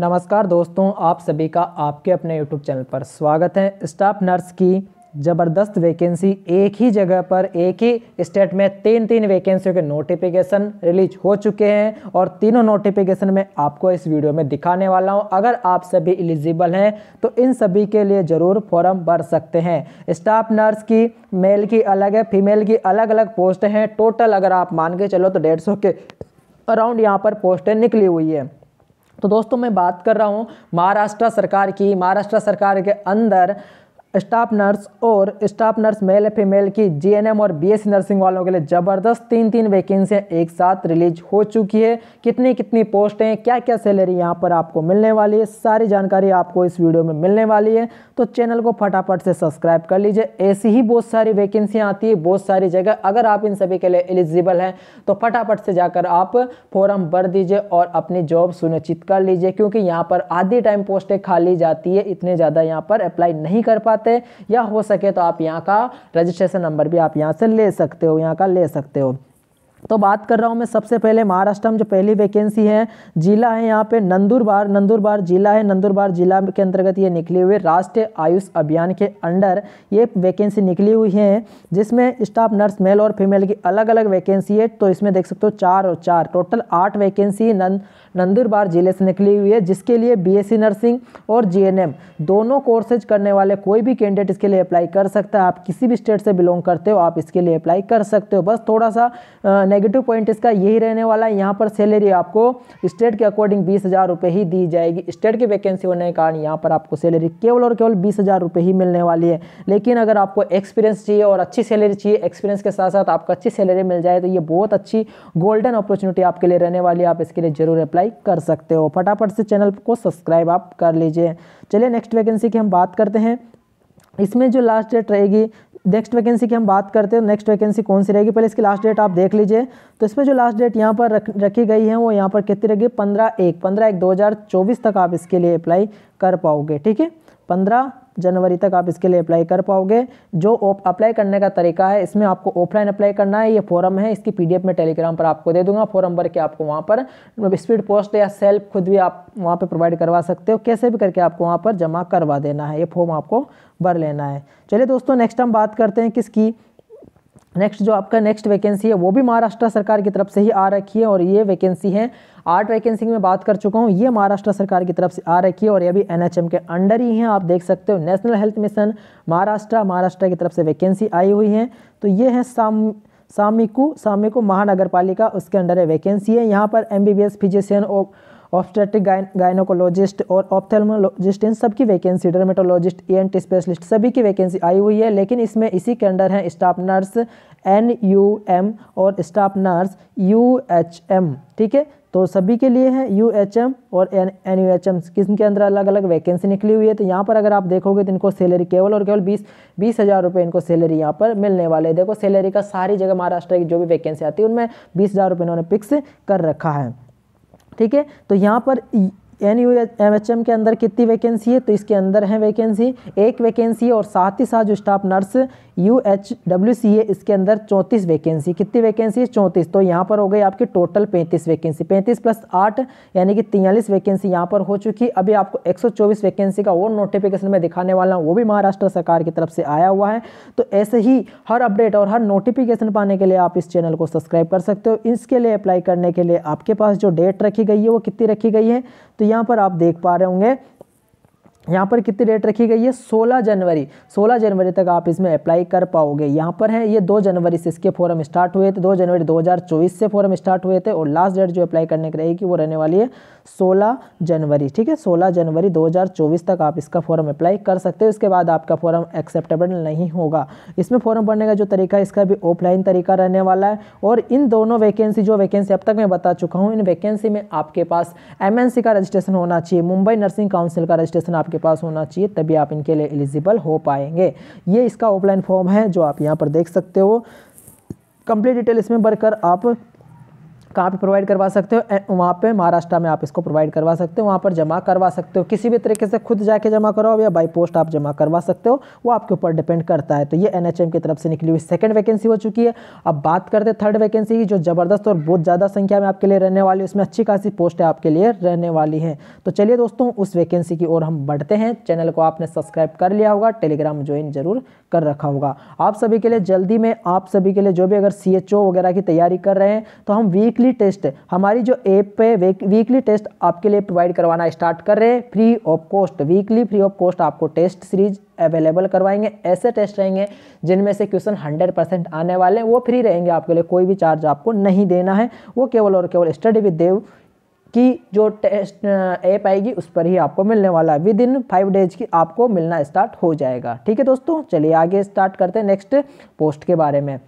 नमस्कार दोस्तों आप सभी का आपके अपने YouTube चैनल पर स्वागत है स्टाफ नर्स की ज़बरदस्त वैकेंसी एक ही जगह पर एक ही स्टेट में तीन तीन वैकेंसियों के नोटिफिकेशन रिलीज हो चुके हैं और तीनों नोटिफिकेशन में आपको इस वीडियो में दिखाने वाला हूं अगर आप सभी एलिजिबल हैं तो इन सभी के लिए ज़रूर फॉर्म भर सकते हैं स्टाफ नर्स की मेल की अलग है फीमेल की अलग अलग पोस्ट हैं टोटल अगर आप मान के चलो तो डेढ़ के अराउंड यहाँ पर पोस्टें निकली हुई है तो दोस्तों मैं बात कर रहा हूँ महाराष्ट्र सरकार की महाराष्ट्र सरकार के अंदर स्टाफ नर्स और स्टाफ नर्स मेल फीमेल की जीएनएम और बीएससी नर्सिंग वालों के लिए ज़बरदस्त तीन तीन वैकेंसियाँ एक साथ रिलीज हो चुकी है कितनी कितनी पोस्टें क्या क्या सैलरी यहाँ पर आपको मिलने वाली है सारी जानकारी आपको इस वीडियो में मिलने वाली है तो चैनल को फटाफट से सब्सक्राइब कर लीजिए ऐसी ही बहुत सारी वैकेंसियाँ आती है बहुत सारी जगह अगर आप इन सभी के लिए एलिजिबल हैं तो फटाफट से जाकर आप फॉर्म भर दीजिए और अपनी जॉब सुनिश्चित कर लीजिए क्योंकि यहाँ पर आधी टाइम पोस्टें खाली जाती है इतने ज़्यादा यहाँ पर अप्लाई नहीं कर पाते सकते हैं या हो सके तो आप यहाँ का रजिस्ट्रेशन नंबर भी आप यहाँ से ले सकते हो यहाँ का ले सकते हो तो बात कर रहा हूँ मैं सबसे पहले महाराष्ट्र में जो पहली वैकेंसी है जिला है यहाँ पे नंदुरबार नंदुरबार जिला है नंदुरबार जिला के अंतर्गत ये निकली हुई राष्ट्रीय आयुष अभियान के अंडर ये वैकेंसी निकली हुई है जिसमें स्टाफ नर्स मेल और फीमेल की अलग अलग वैकेंसी है तो इसमें देख सकते हो चार और चार टोटल आठ वैकेंसी नं, नंदुरबार जिले से निकली हुई है जिसके लिए बी नर्सिंग और जी दोनों कोर्सेज करने वाले कोई भी कैंडिडेट इसके लिए अप्लाई कर सकता है आप किसी भी स्टेट से बिलोंग करते हो आप इसके लिए अप्लाई कर सकते हो बस थोड़ा सा नेगेटिव पॉइंट इसका यही रहने वाला है यहाँ पर सैलरी आपको स्टेट के अकॉर्डिंग बीस हज़ार रुपये ही दी जाएगी स्टेट की वैकेंसी होने के कारण यहाँ पर आपको सैलरी केवल और केवल बीस हज़ार रुपये ही मिलने वाली है लेकिन अगर आपको एक्सपीरियंस चाहिए और अच्छी सैलरी चाहिए एक्सपीरियंस के साथ साथ आपको अच्छी सैलरी मिल जाए तो ये बहुत अच्छी गोल्डन अपॉर्चुनिटी आपके लिए रहने वाली है आप इसके लिए ज़रूर अप्लाई कर सकते हो फटाफट से चैनल को सब्सक्राइब आप कर लीजिए चलिए नेक्स्ट वैकेंसी की हम बात करते हैं इसमें जो लास्ट डेट रहेगी नेक्स्ट वैकेंसी की हम बात करते हैं नेक्स्ट वैकेंसी कौन सी रहेगी पहले इसकी लास्ट डेट आप देख लीजिए तो इसमें जो लास्ट डेट यहाँ पर रख रखी गई है वो यहाँ पर कितनी रहेगी पंद्रह एक पंद्रह एक दो हज़ार चौबीस तक आप इसके लिए अप्लाई कर पाओगे ठीक है पंद्रह जनवरी तक आप इसके लिए अप्लाई कर पाओगे जो अप्लाई करने का तरीका है इसमें आपको ऑफलाइन अप्लाई करना है ये फॉरम है इसकी पीडीएफ में टेलीग्राम पर आपको दे दूंगा फॉर्म भर के आपको वहाँ पर स्पीड पोस्ट या सेल्फ खुद भी आप वहाँ पर प्रोवाइड करवा सकते हो कैसे भी करके आपको वहाँ पर जमा करवा देना है ये फॉर्म आपको भर लेना है चलिए दोस्तों नेक्स्ट हम बात करते हैं किसकी नेक्स्ट जो आपका नेक्स्ट वैकेंसी है वो भी महाराष्ट्र सरकार की तरफ से ही आ रखी है और ये वैकेंसी है आठ वैकेंसी की मैं बात कर चुका हूँ ये महाराष्ट्र सरकार की तरफ से आ रखी है और ये भी एनएचएम के अंडर ही हैं आप देख सकते हो national health mission Maharashtra Maharashtra की तरफ से वैकेंसी आई हुई है तो ये है साम सामिकू सामिकू महानगर पालिका उसके अंडर है वैकेंसी है यहाँ पर M B B S physician और ऑब्स्टेट्रिक गाइनोकोलॉजिस्ट और ऑप्थेलमोलॉजिस्ट इन सबकी वैकेंसी डर्मेटोलॉजिस्ट ई स्पेशलिस्ट सभी की वैकेंसी आई हुई है लेकिन इसमें इसी के अंडर हैं staff nurse N U M और staff nurse U H M ठीक है तो सभी के लिए है यू एच एम और N N U H M किसके अंदर अलग अलग वैकेंसी निकली हुई है तो यहाँ पर अगर आप देखोगे तो इनको सैलरी केवल और केवल बीस बीस हज़ार रुपये इनको सैलरी यहाँ पर मिलने वाले है देखो सैलरी का सारी जगह महाराष्ट्र की जो भी वैकेंसी आती है उनमें बीस हज़ार रुपये इन्होंने फिक्स कर रखा है ठीक है तो यहाँ पर N U M H M के अंदर कितनी वैकेंसी है तो इसके अंदर है वैकेंसी एक वैकेंसी और साथ ही साथ जो staff nurse U H W C A इसके अंदर चौंतीस वैकेंसी कितनी वैकेंसी है चौंतीस तो यहाँ पर हो गई आपकी टोटल पैंतीस वैकेंसी पैंतीस प्लस आठ यानी कि तियालीस वैकेंसी यहाँ पर हो चुकी है अभी आपको एक सौ चौबीस वैकेंसी का और नोटिफिकेशन मैं दिखाने वाला हूँ वो भी महाराष्ट्र सरकार की तरफ से आया हुआ है तो ऐसे ही हर अपडेट और हर नोटिफिकेशन पाने के लिए आप इस चैनल को सब्सक्राइब कर सकते हो इसके लिए अप्लाई करने के लिए आपके पास जो डेट रखी गई है वो कितनी रखी गई है तो यहाँ पर आप देख पा रहे होंगे यहाँ पर कितनी डेट रखी गई है 16 जनवरी 16 जनवरी तक आप इसमें अप्लाई कर पाओगे यहाँ पर है ये 2 जनवरी से इसके फॉरम स्टार्ट हुए थे 2 जनवरी 2024 से फॉर्म स्टार्ट हुए थे और लास्ट डेट जो अप्लाई करने की रहेगी वो रहने वाली है 16 जनवरी ठीक है 16 जनवरी 2024 तक आप इसका फॉर्म अप्लाई कर सकते हो उसके बाद आपका फॉर्म एक्सेप्टेबल नहीं होगा इसमें फॉर्म भरने का जो तरीका है इसका भी ऑफलाइन तरीका रहने वाला है और इन दोनों वैकेंसी जो वैकेंसी अब तक मैं बता चुका हूँ इन वैकेंसी में आपके पास एम का रजिस्ट्रेशन होना चाहिए मुंबई नर्सिंग काउंसिल का रजिस्ट्रेशन आपके आपके पास होना चाहिए तभी आप इनके लिए एलिजिबल हो पाएंगे ये इसका ऑफलाइन फॉर्म है जो आप यहाँ पर देख सकते हो कंप्लीट डिटेल इसमें भरकर आप कहाँ पे प्रोवाइड करवा सकते हो वहाँ पे महाराष्ट्र में आप इसको प्रोवाइड करवा सकते हो वहाँ पर जमा करवा सकते हो किसी भी तरीके से खुद जाके जमा कराओ या बाई पोस्ट आप जमा करवा सकते हो वो आपके ऊपर डिपेंड करता है तो ये एनएचएम की तरफ से निकली हुई सेकंड वैकेंसी हो चुकी है अब बात करते हैं थर्ड वैकेंसी की जो ज़बरदस्त और बहुत ज़्यादा संख्या में आपके लिए रहने वाली है उसमें अच्छी खासी पोस्ट है आपके लिए रहने वाली है तो चलिए दोस्तों उस वैकेंसी की ओर हम बढ़ते हैं चैनल को आपने सब्सक्राइब कर लिया होगा टेलीग्राम ज्वाइन जरूर कर रखा होगा आप सभी के लिए जल्दी में आप सभी के लिए जो भी अगर सी वगैरह की तैयारी कर रहे हैं तो हम वीक वीकली टेस्ट हमारी जो ऐप पे वीकली टेस्ट आपके लिए प्रोवाइड करवाना स्टार्ट कर रहे हैं free of cost weekly free of cost आपको टेस्ट सीरीज अवेलेबल करवाएंगे ऐसे टेस्ट रहेंगे जिनमें से क्वेश्चन हंड्रेड परसेंट आने वाले हैं वो फ्री रहेंगे आपके लिए कोई भी चार्ज आपको नहीं देना है वो केवल और केवल स्टडी विद देव की जो टेस्ट ऐप आएगी उस पर ही आपको मिलने वाला है विद इन फाइव डेज की आपको मिलना स्टार्ट हो जाएगा ठीक है दोस्तों चलिए आगे स्टार्ट करते हैं नेक्स्ट पोस्ट के बारे में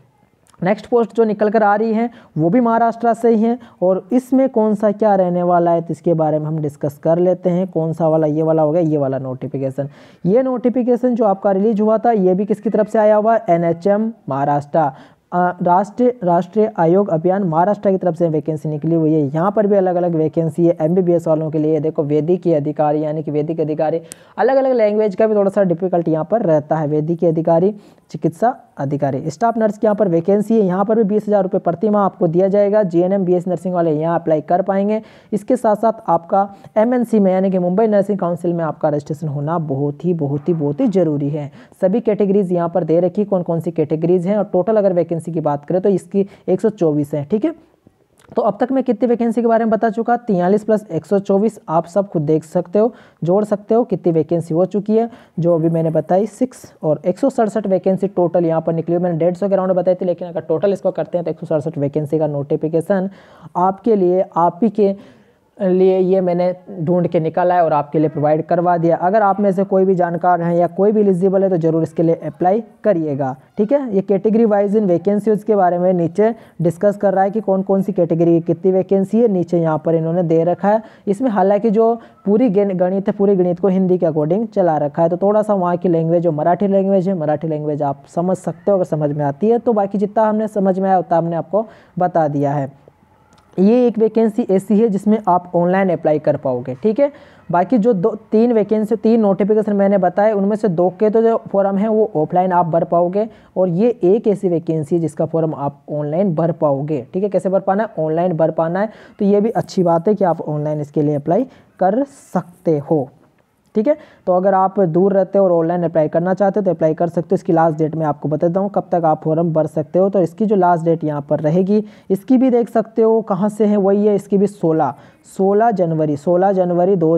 नेक्स्ट पोस्ट जो निकल कर आ रही है वो भी महाराष्ट्र से ही है और इसमें कौन सा क्या रहने वाला है तो इसके बारे में हम डिस्कस कर लेते हैं कौन सा वाला ये वाला हो गया ये वाला नोटिफिकेशन ये नोटिफिकेशन जो आपका रिलीज हुआ था ये भी किसकी तरफ से आया हुआ है एन महाराष्ट्र राष्ट्रीय राष्ट्रीय आयोग अभियान महाराष्ट्र की तरफ से वैकेंसी निकली हुई है यहाँ पर भी अलग अलग वैकेंसी है एम बी वालों के लिए देखो वैदिक के अधिकारी यानी कि वैदिक अधिकारी अलग अलग लैंग्वेज का भी थोड़ा सा डिफिकल्ट यहाँ पर रहता है वैदिक के अधिकारी चिकित्सा अधिकारी स्टाफ नर्स की यहाँ पर वैकेंसी है यहाँ पर भी बीस हज़ार रुपये प्रति माह आपको दिया जाएगा J N M B S nursing वाले यहाँ अप्लाई कर पाएंगे इसके साथ साथ आपका एम एन सी में यानी कि मुंबई नर्सिंग काउंसिल में आपका रजिस्ट्रेशन होना बहुत ही बहुत ही बहुत ही ज़रूरी है सभी कैटेगरीज यहाँ पर दे रखी कौन कौन सी कैटेगरीज हैं और टोटल अगर वैकेंसी वैकेंसी की बात करें तो इसकी एक है ठीक है तो अब तक मैं कितनी वैकेंसी के बारे में बता चुका तियालीस प्लस 124 आप सब खुद देख सकते हो जोड़ सकते हो कितनी वैकेंसी हो चुकी है जो अभी मैंने बताई सिक्स और एक वैकेंसी टोटल यहाँ पर निकली मैंने डेढ़ सौ के राउंड बताई थी लेकिन अगर टोटल इसको करते हैं तो एक वैकेंसी का नोटिफिकेशन आपके लिए आप ही के लिए ये मैंने ढूंढ के निकाला है और आपके लिए प्रोवाइड करवा दिया अगर आप में से कोई भी जानकार हैं या कोई भी एलिजिबल है तो ज़रूर इसके लिए अप्लाई करिएगा ठीक है ये कैटेगरी वाइज इन वैकेंसीज के बारे में नीचे डिस्कस कर रहा है कि कौन कौन सी कैटेगरी की कितनी वैकेंसी है नीचे यहाँ पर इन्होंने दे रखा है इसमें हालाँकि जो पूरी गणित है पूरी गणित को हिंदी के अकॉर्डिंग चला रखा है तो थोड़ा सा वहाँ की लैंग्वेज जो मराठी लैंग्वेज है मराठी लैंग्वेज आप समझ सकते हो अगर समझ में आती है तो बाकी जितना हमने समझ में आया उतना हमने आपको बता दिया है ये एक वैकेंसी ऐसी है जिसमें आप ऑनलाइन अप्लाई कर पाओगे ठीक है बाकी जो दो तीन वैकेंसी तीन नोटिफिकेशन मैंने बताए उनमें से दो के तो जो फॉर्म है वो ऑफलाइन आप भर पाओगे और ये एक ऐसी वैकेंसी है जिसका फॉर्म आप ऑनलाइन भर पाओगे ठीक है कैसे भर पाना है ऑनलाइन भर पाना है तो ये भी अच्छी बात है कि आप ऑनलाइन इसके लिए अप्लाई कर सकते हो ठीक है तो अगर आप दूर रहते हो और ऑनलाइन अप्लाई करना चाहते हो तो अप्लाई कर सकते हो इसकी लास्ट डेट मैं आपको बताता हूँ कब तक आप फॉर्म भर सकते हो तो इसकी जो लास्ट डेट यहाँ पर रहेगी इसकी भी देख सकते हो कहाँ से है वही है इसकी भी सोलह सोलह जनवरी सोलह जनवरी दो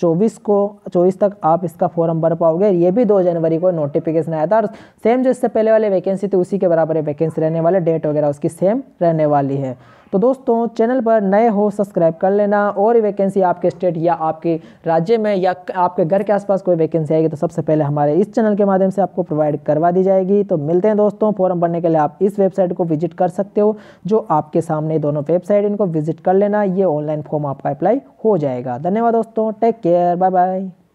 चौबीस को चौबीस तक आप इसका फॉर्म भर पाओगे ये भी दो जनवरी को नोटिफिकेशन आया था और सेम जो इससे पहले वाले वैकेंसी थी उसी के बराबर वैकेंसी रहने वाले डेट वगैरह उसकी सेम रहने वाली है तो दोस्तों चैनल पर नए हो सब्सक्राइब कर लेना और वैकेंसी आपके स्टेट या आपके राज्य में या आपके घर के आसपास कोई वैकेंसी आएगी तो सबसे पहले हमारे इस चैनल के माध्यम से आपको प्रोवाइड करवा दी जाएगी तो मिलते हैं दोस्तों फॉर्म भरने के लिए आप इस वेबसाइट को विजिट कर सकते हो जो आपके सामने दोनों वेबसाइट इनको विजिट कर लेना ये ऑनलाइन फॉर्म आपका अप्लाई हो जाएगा धन्यवाद दोस्तों take care care. Bye bye.